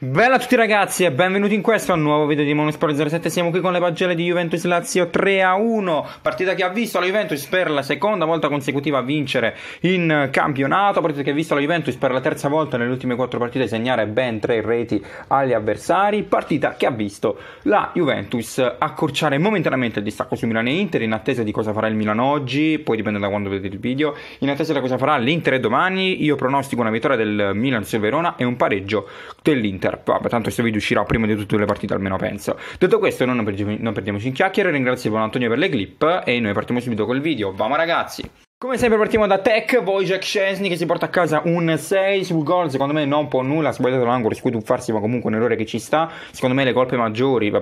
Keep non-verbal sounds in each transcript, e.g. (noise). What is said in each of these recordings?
Bella a tutti ragazzi e benvenuti in questo nuovo video di Monosport 07 Siamo qui con le pagelle di Juventus Lazio 3-1 a Partita che ha visto la Juventus per la seconda volta consecutiva a vincere in campionato Partita che ha visto la Juventus per la terza volta nelle ultime quattro partite segnare ben tre reti agli avversari Partita che ha visto la Juventus accorciare momentaneamente il distacco su Milano e Inter In attesa di cosa farà il Milano oggi, poi dipende da quando vedete il video In attesa di cosa farà l'Inter domani Io pronostico una vittoria del Milan su Verona e un pareggio dell'Inter Inter. Vabbè, tanto questo video uscirà prima di tutte le partite, almeno penso. Detto questo, non, non perdiamoci in chiacchiere. Ringrazio Buon Antonio per le clip e noi partiamo subito col video. Vamo ragazzi! Come sempre partiamo da Tech, poi Jack Szczesny che si porta a casa un 6 sul gol, secondo me non può nulla, ha sbagliato l'angolo, rischia di tuffarsi ma comunque un errore che ci sta, secondo me le colpe maggiori,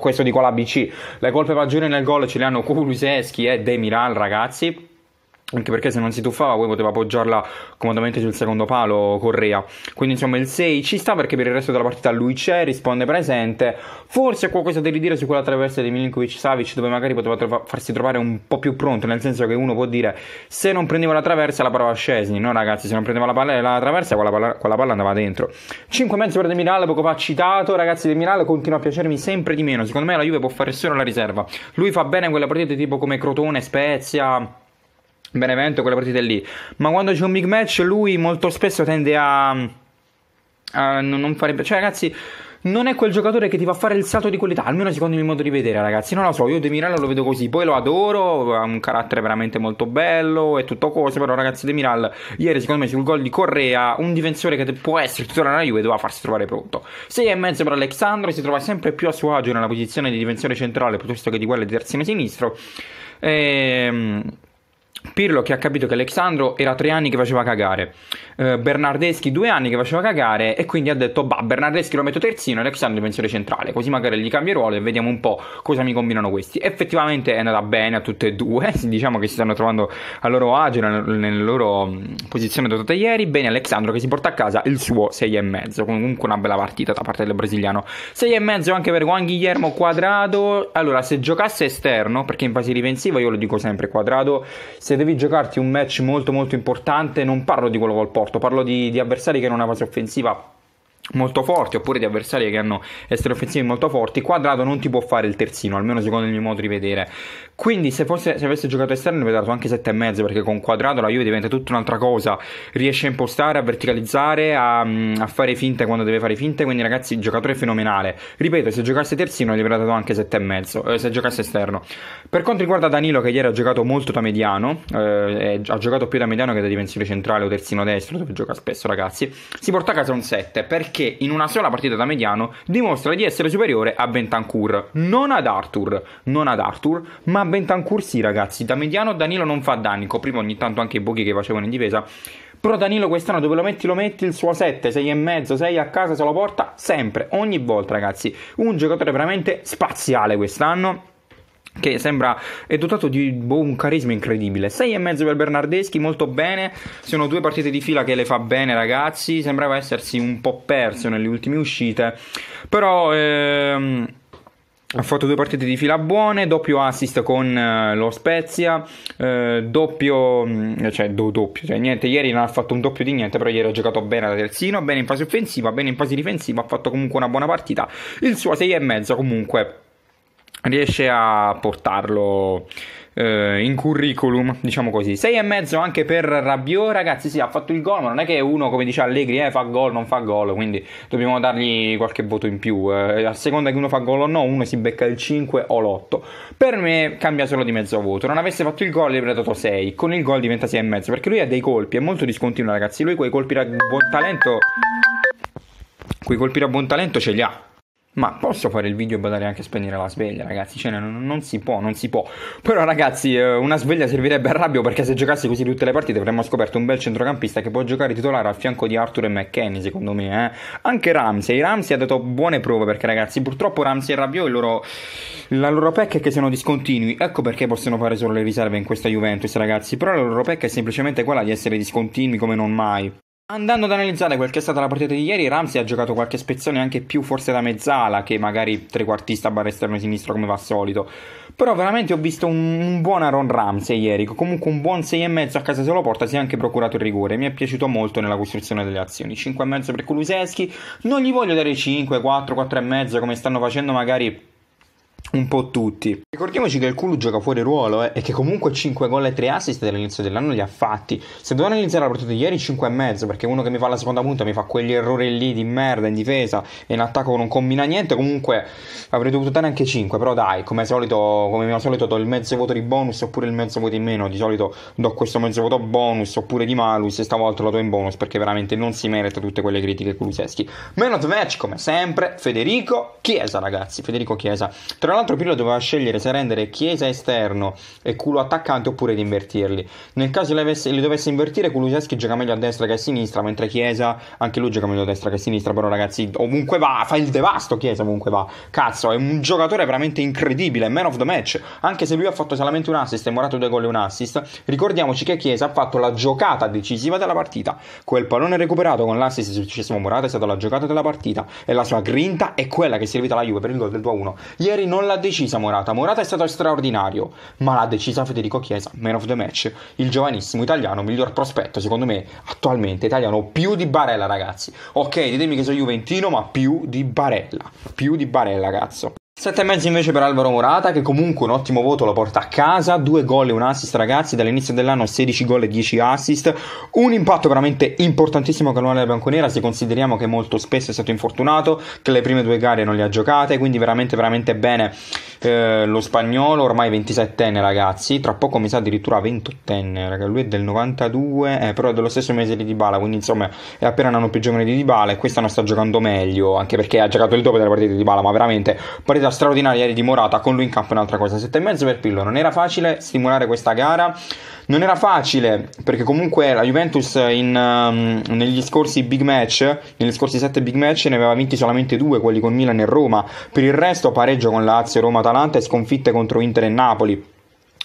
questo dico l'ABC, le colpe maggiori nel gol ce le hanno Kuluseschi e De Miral ragazzi, anche perché se non si tuffava poi poteva appoggiarla comodamente sul secondo palo Correa quindi insomma il 6 ci sta perché per il resto della partita lui c'è risponde presente forse ha qualcosa da ridire su quella traversa di Milinkovic Savic dove magari poteva trova- farsi trovare un po' più pronto nel senso che uno può dire se non prendeva la traversa la parava a Scesni no ragazzi se non prendeva la, palla, la traversa quella palla, quella palla andava dentro 5 mezzo per De Miral poco fa citato ragazzi De Miral continua a piacermi sempre di meno secondo me la Juve può fare solo la riserva lui fa bene quelle partite tipo come Crotone Spezia Benevento, quelle partite lì. Ma quando c'è un big match, lui molto spesso tende a, a non fare. Cioè, ragazzi non è quel giocatore che ti fa fare il salto di qualità, almeno secondo il mio modo di vedere, ragazzi. Non lo so, io De Mirello lo vedo così, poi lo adoro, ha un carattere veramente molto bello e tutto cose, però ragazzi De Miral ieri secondo me sul gol di Correa, un difensore che può essere titolare alla Juve doveva farsi trovare pronto. 6 e mezzo per Alexandro, si trova sempre più a suo agio nella posizione di difensore centrale piuttosto che di quella di terzino sinistro. Ehm Pirlo che ha capito che Alexandro era tre anni che faceva cagare, eh, Bernardeschi due anni che faceva cagare e quindi ha detto bah Bernardeschi lo metto terzino e Alexandro pensiero centrale, così magari gli cambio ruolo e vediamo un po' cosa mi combinano questi. Effettivamente è andata bene a tutte e due, (laughs) diciamo che si stanno trovando a loro agio nella loro posizione dotata ieri, bene Alexandro che si porta a casa il suo 6,5, comunque una bella partita da parte del brasiliano. 6,5 anche per Juan Guillermo Quadrado, allora se giocasse esterno, perché in fase difensiva io lo dico sempre, Quadrado se devi giocarti un match molto molto importante, non parlo di quello col Porto, parlo di, di avversari che hanno una fase offensiva molto forti oppure di avversari che hanno esteri offensivi molto forti quadrato non ti può fare il terzino almeno secondo il mio modo di vedere quindi se, fosse, se avesse giocato esterno avrei dato anche e mezzo perché con quadrato la Juve diventa tutta un'altra cosa riesce a impostare a verticalizzare a, a fare finte quando deve fare finte quindi ragazzi il giocatore è fenomenale ripeto se giocasse terzino gli avrei dato anche 7,5 eh, se giocasse esterno per quanto riguarda Danilo che ieri ha giocato molto da mediano eh, ha giocato più da mediano che da dimensione centrale o terzino destro dove gioca spesso ragazzi si porta a casa un 7 perché che in una sola partita da mediano dimostra di essere superiore a Bentancur, non ad Arthur, non ad Arthur, ma a Bentancur sì ragazzi, da mediano Danilo non fa danni, copriva ogni tanto anche i buchi che facevano in difesa, però Danilo quest'anno dove lo metti lo metti, il suo 7, 6,5, 6 a casa se lo porta sempre, ogni volta ragazzi, un giocatore veramente spaziale quest'anno che sembra è dotato di boh, un carisma incredibile. 6,5 per Bernardeschi, molto bene. Sono due partite di fila che le fa bene, ragazzi. Sembrava essersi un po' perso nelle ultime uscite, però. Ehm, ha fatto due partite di fila buone, doppio assist con eh, lo Spezia, eh, doppio, mm, cioè do, doppio, cioè niente, ieri non ha fatto un doppio di niente, però ieri ha giocato bene da terzino, bene in fase offensiva, bene in fase difensiva, ha fatto comunque una buona partita, il suo 6,5 comunque riesce a portarlo eh, in curriculum, diciamo così. 6 e mezzo anche per Rabiot, ragazzi, sì, ha fatto il gol, ma non è che uno, come dice Allegri, eh, fa gol, non fa gol, quindi dobbiamo dargli qualche voto in più. Eh, a seconda che uno fa gol o no, uno si becca il 5 o l'8. Per me cambia solo di mezzo voto. Non avesse fatto il gol, gli avrei dato 6. Con il gol diventa 6 e mezzo, perché lui ha dei colpi, è molto discontinuo, ragazzi. Lui quei colpi da buon talento... Quei colpi da buon talento ce li ha ma posso fare il video e badare anche a spegnere la sveglia, ragazzi? Cioè, non, non, si può, non si può. Però, ragazzi, eh, una sveglia servirebbe a rabbio perché se giocassi così tutte le partite avremmo scoperto un bel centrocampista che può giocare titolare al fianco di Arthur e McKenny, secondo me. Eh? Anche Ramsey. Ramsey ha dato buone prove perché, ragazzi, purtroppo Ramsey e Rabbio loro... la loro pecca è che sono discontinui. Ecco perché possono fare solo le riserve in questa Juventus, ragazzi. Però la loro pecca è semplicemente quella di essere discontinui come non mai. Andando ad analizzare quel che è stata la partita di ieri, Ramsey ha giocato qualche spezzone anche più forse da mezzala che magari trequartista barra esterno sinistro come va al solito. Però veramente ho visto un, un buon Aaron Ramsey ieri, comunque un buon 6,5 a casa se lo porta, si è anche procurato il rigore, mi è piaciuto molto nella costruzione delle azioni. 5,5 per Kuluseschi, non gli voglio dare 5, 4, 4,5 come stanno facendo magari un po' tutti. Ricordiamoci che il culo gioca fuori ruolo eh, e che comunque 5 gol e 3 assist dall'inizio dell'anno li ha fatti. Se devo analizzare la partita di ieri mezzo, perché uno che mi fa la seconda punta mi fa quegli errori lì di merda in difesa e in attacco non combina niente, comunque avrei dovuto dare anche 5, però dai, come al solito, come al solito do il mezzo voto di bonus oppure il mezzo voto in meno, di solito do questo mezzo voto bonus oppure di malus e stavolta lo do in bonus perché veramente non si merita tutte quelle critiche Kuluseschi. Meno match come sempre Federico Chiesa ragazzi, Federico Chiesa. Tra l'altro Pirlo doveva scegliere se rendere Chiesa esterno e culo attaccante oppure di invertirli. Nel caso li, avesse, li dovesse invertire, Kuluseschi gioca meglio a destra che a sinistra, mentre Chiesa, anche lui gioca meglio a destra che a sinistra, però ragazzi, ovunque va, fa il devasto Chiesa ovunque va. Cazzo, è un giocatore veramente incredibile, man of the match. Anche se lui ha fatto solamente un assist e morato due gol e un assist, ricordiamoci che Chiesa ha fatto la giocata decisiva della partita. Quel pallone recuperato con l'assist successivo morato è stata la giocata della partita e la sua grinta è quella che è servita alla Juve per il gol del 2-1. Ieri non l'ha decisa Morata. Morata è stato straordinario, ma l'ha decisa Federico Chiesa, man of the match, il giovanissimo italiano, miglior prospetto, secondo me, attualmente italiano, più di Barella, ragazzi. Ok, ditemi che sono Juventino, ma più di Barella, più di Barella, cazzo. 7 e mezzo invece per Alvaro Morata che comunque un ottimo voto lo porta a casa, 2 gol e un assist ragazzi, dall'inizio dell'anno 16 gol e 10 assist, un impatto veramente importantissimo che non ha la Bianconera se consideriamo che molto spesso è stato infortunato, che le prime due gare non le ha giocate, quindi veramente veramente bene eh, lo spagnolo, ormai 27enne ragazzi, tra poco mi sa addirittura 28enne, raga, lui è del 92, eh, però è dello stesso mese di Dybala, quindi insomma è appena un anno più giovane di Dybala e quest'anno sta giocando meglio, anche perché ha giocato il doppio della partita di Dybala, ma veramente partita partita straordinaria di Morata con lui in campo è un'altra cosa. 7,5 per Pillo, non era facile stimolare questa gara, non era facile perché comunque la Juventus in, um, negli scorsi big match, negli scorsi 7 big match ne aveva vinti solamente due, quelli con Milan e Roma, per il resto pareggio con Lazio, Roma, Atalanta e sconfitte contro Inter e Napoli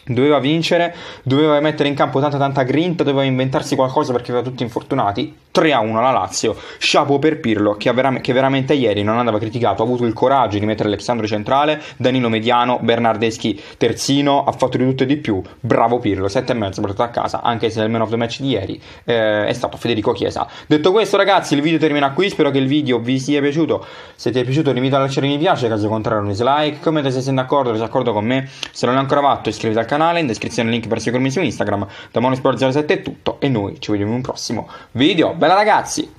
doveva vincere, doveva mettere in campo tanta tanta grinta, doveva inventarsi qualcosa perché aveva tutti infortunati. 3-1 a la Lazio, sciapo per Pirlo che, vera- che, veramente ieri non andava criticato, ha avuto il coraggio di mettere Alessandro centrale, Danilo mediano, Bernardeschi terzino, ha fatto di tutto e di più, bravo Pirlo, 7,5 portato a casa, anche se nel man of the match di ieri eh, è stato Federico Chiesa. Detto questo ragazzi il video termina qui, spero che il video vi sia piaciuto, se ti è piaciuto vi invito a lasciare mi piace, caso contrario un dislike, commenta se sei d'accordo o disaccordo con me, se non l'hai ancora fatto iscriviti al canale canale, in descrizione il link per seguirmi su Instagram, da Monosport07 è tutto e noi ci vediamo in un prossimo video. Bella ragazzi!